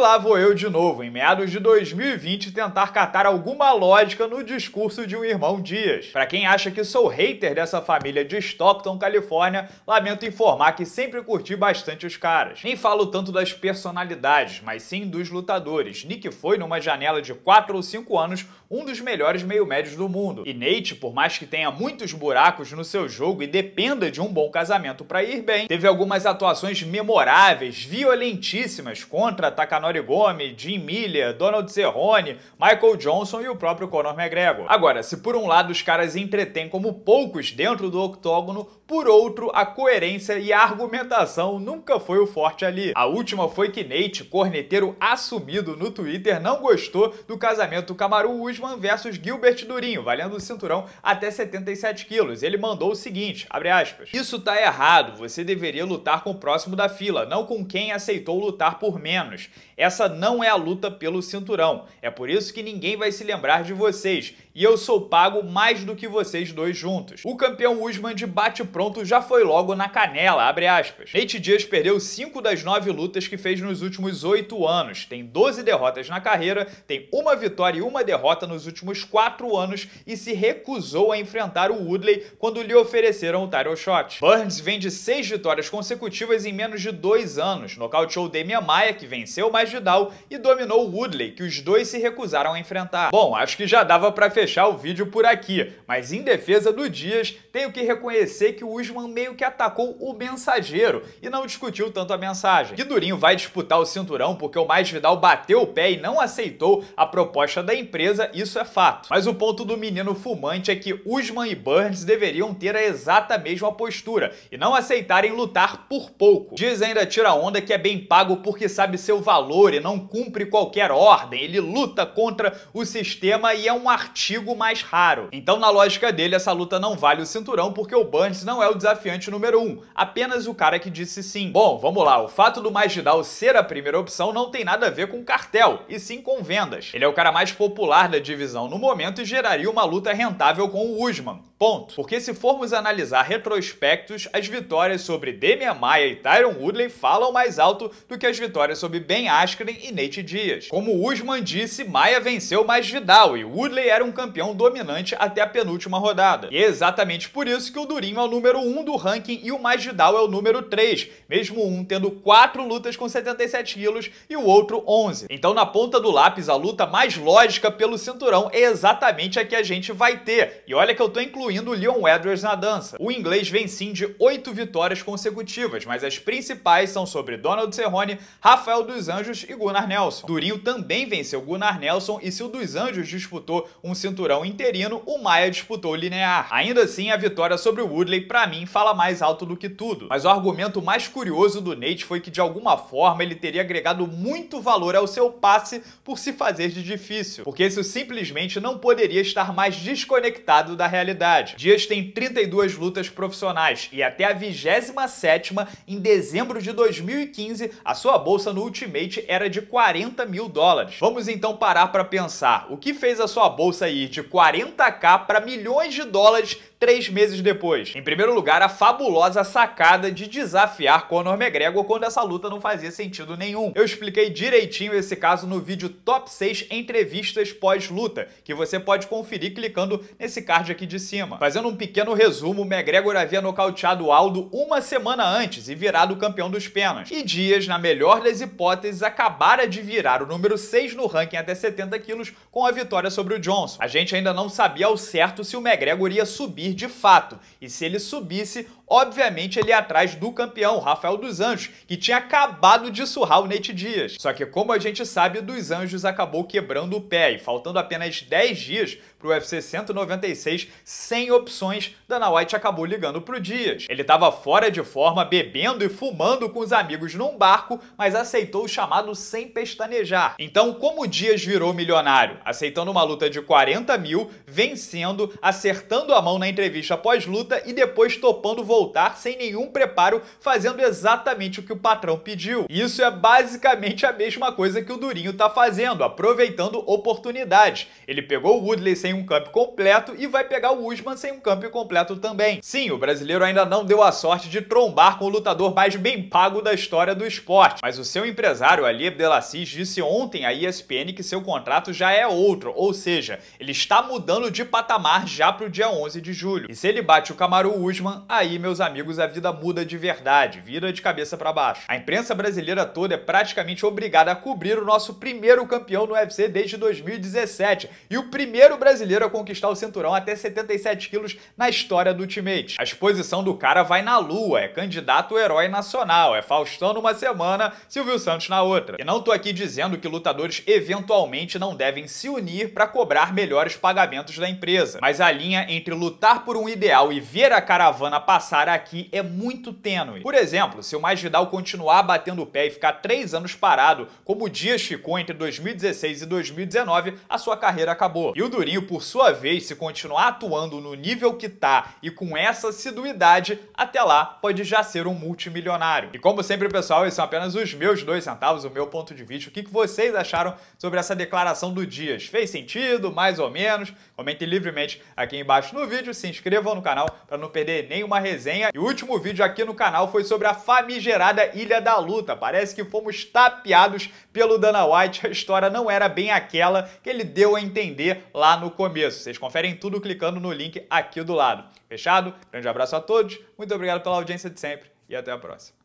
lá vou eu de novo, em meados de 2020, tentar catar alguma lógica no discurso de um irmão Dias. Para quem acha que sou hater dessa família de Stockton, Califórnia, lamento informar que sempre curti bastante os caras. Nem falo tanto das personalidades, mas sim dos lutadores. Nick foi, numa janela de 4 ou 5 anos, um dos melhores meio-médios do mundo. E Nate, por mais que tenha muitos buracos no seu jogo e dependa de um bom casamento para ir bem, teve algumas atuações memoráveis, violentíssimas contra Takanori Nauri Gomes, Jim Miller, Donald Cerrone, Michael Johnson e o próprio Conor McGregor. Agora, se por um lado os caras entretêm como poucos dentro do octógono, por outro, a coerência e a argumentação nunca foi o forte ali. A última foi que Nate, corneteiro assumido no Twitter, não gostou do casamento Camaru Usman versus Gilbert Durinho, valendo o cinturão até 77 quilos. Ele mandou o seguinte, aspas, Isso tá errado, você deveria lutar com o próximo da fila, não com quem aceitou lutar por menos. Essa não é a luta pelo cinturão. É por isso que ninguém vai se lembrar de vocês e eu sou pago mais do que vocês dois juntos. O campeão Usman de bate-pronto já foi logo na canela, abre aspas. Nate Dias perdeu 5 das 9 lutas que fez nos últimos 8 anos, tem 12 derrotas na carreira, tem uma vitória e uma derrota nos últimos 4 anos e se recusou a enfrentar o Woodley quando lhe ofereceram o title shot. Burns vem de 6 vitórias consecutivas em menos de 2 anos, nocauteou Damian Maia, que venceu o Masvidal, e dominou Woodley, que os dois se recusaram a enfrentar. Bom, acho que já dava pra fechar o vídeo por aqui, mas em defesa do Dias, tenho que reconhecer que o Usman meio que atacou o mensageiro e não discutiu tanto a mensagem. Que Durinho vai disputar o cinturão porque o Mais Vidal bateu o pé e não aceitou a proposta da empresa, isso é fato. Mas o ponto do menino fumante é que Usman e Burns deveriam ter a exata mesma postura e não aceitarem lutar por pouco. Dias ainda tira onda que é bem pago porque sabe seu valor e não cumpre qualquer ordem, ele luta contra o sistema e é um artista antigo mais raro. Então, na lógica dele, essa luta não vale o cinturão porque o Burns não é o desafiante número 1, um, apenas o cara que disse sim. Bom, vamos lá, o fato do Masvidal ser a primeira opção não tem nada a ver com cartel, e sim com vendas. Ele é o cara mais popular da divisão no momento e geraria uma luta rentável com o Usman. Ponto. Porque se formos analisar retrospectos, as vitórias sobre Demian Maia e Tyron Woodley falam mais alto do que as vitórias sobre Ben Askren e Nate Diaz. Como Usman disse, Maia venceu Vidal e Woodley era um campeão dominante até a penúltima rodada. E é exatamente por isso que o Durinho é o número 1 do ranking e o Masvidal é o número 3, mesmo um tendo 4 lutas com 77 quilos e o outro 11. Então na ponta do lápis a luta mais lógica pelo cinturão é exatamente a que a gente vai ter. E olha que eu tô incluindo o Leon Edwards na dança. O inglês vem sim de 8 vitórias consecutivas, mas as principais são sobre Donald Cerrone, Rafael dos Anjos e Gunnar Nelson. Durinho também venceu Gunnar Nelson e se o dos Anjos disputou um cinturão cinturão interino, o Maia disputou linear. Ainda assim, a vitória sobre o Woodley, para mim, fala mais alto do que tudo. Mas o argumento mais curioso do Nate foi que, de alguma forma, ele teria agregado muito valor ao seu passe por se fazer de difícil, porque isso simplesmente não poderia estar mais desconectado da realidade. Dias tem 32 lutas profissionais e até a 27ª, em dezembro de 2015, a sua bolsa no Ultimate era de 40 mil dólares. Vamos então parar para pensar, o que fez a sua bolsa ir de 40k para milhões de dólares três meses depois. Em primeiro lugar, a fabulosa sacada de desafiar Conor McGregor quando essa luta não fazia sentido nenhum. Eu expliquei direitinho esse caso no vídeo Top 6 Entrevistas Pós-Luta, que você pode conferir clicando nesse card aqui de cima. Fazendo um pequeno resumo, McGregor havia nocauteado Aldo uma semana antes e virado campeão dos penas. E Dias, na melhor das hipóteses, acabara de virar o número 6 no ranking até 70 quilos com a vitória sobre o Johnson. A gente ainda não sabia ao certo se o McGregor ia subir subir de fato. E se ele subisse, Obviamente ele ia atrás do campeão, Rafael dos Anjos, que tinha acabado de surrar o Nate Dias. Só que como a gente sabe, dos Anjos acabou quebrando o pé e faltando apenas 10 dias para o UFC 196, sem opções, Dana White acabou ligando pro Dias. Ele estava fora de forma, bebendo e fumando com os amigos num barco, mas aceitou o chamado sem pestanejar. Então, como o Dias virou milionário? Aceitando uma luta de 40 mil, vencendo, acertando a mão na entrevista após luta e depois topando voltar voltar sem nenhum preparo, fazendo exatamente o que o patrão pediu. Isso é basicamente a mesma coisa que o Durinho tá fazendo, aproveitando oportunidades. Ele pegou o Woodley sem um campo completo e vai pegar o Usman sem um campo completo também. Sim, o brasileiro ainda não deu a sorte de trombar com o lutador mais bem pago da história do esporte, mas o seu empresário Ali Abdelaziz disse ontem à ESPN que seu contrato já é outro, ou seja, ele está mudando de patamar já pro dia 11 de julho. E se ele bate o Camaro Usman, aí meu meus amigos, a vida muda de verdade, vira de cabeça para baixo. A imprensa brasileira toda é praticamente obrigada a cobrir o nosso primeiro campeão no UFC desde 2017 e o primeiro brasileiro a conquistar o cinturão até 77 quilos na história do Ultimate. A exposição do cara vai na lua, é candidato herói nacional, é Faustão numa semana, Silvio Santos na outra. E não tô aqui dizendo que lutadores eventualmente não devem se unir para cobrar melhores pagamentos da empresa, mas a linha entre lutar por um ideal e ver a caravana passar passar aqui é muito tênue. Por exemplo, se o Vidal continuar batendo o pé e ficar três anos parado, como o Dias ficou entre 2016 e 2019, a sua carreira acabou. E o Durinho, por sua vez, se continuar atuando no nível que tá e com essa assiduidade, até lá pode já ser um multimilionário. E como sempre, pessoal, esses são apenas os meus dois centavos, o meu ponto de vista. O que vocês acharam sobre essa declaração do Dias? Fez sentido? Mais ou menos? Comentem livremente aqui embaixo no vídeo, se inscrevam no canal para não perder nenhuma resenha resenha. E o último vídeo aqui no canal foi sobre a famigerada Ilha da Luta. Parece que fomos tapeados pelo Dana White. A história não era bem aquela que ele deu a entender lá no começo. Vocês conferem tudo clicando no link aqui do lado. Fechado? Grande abraço a todos, muito obrigado pela audiência de sempre e até a próxima.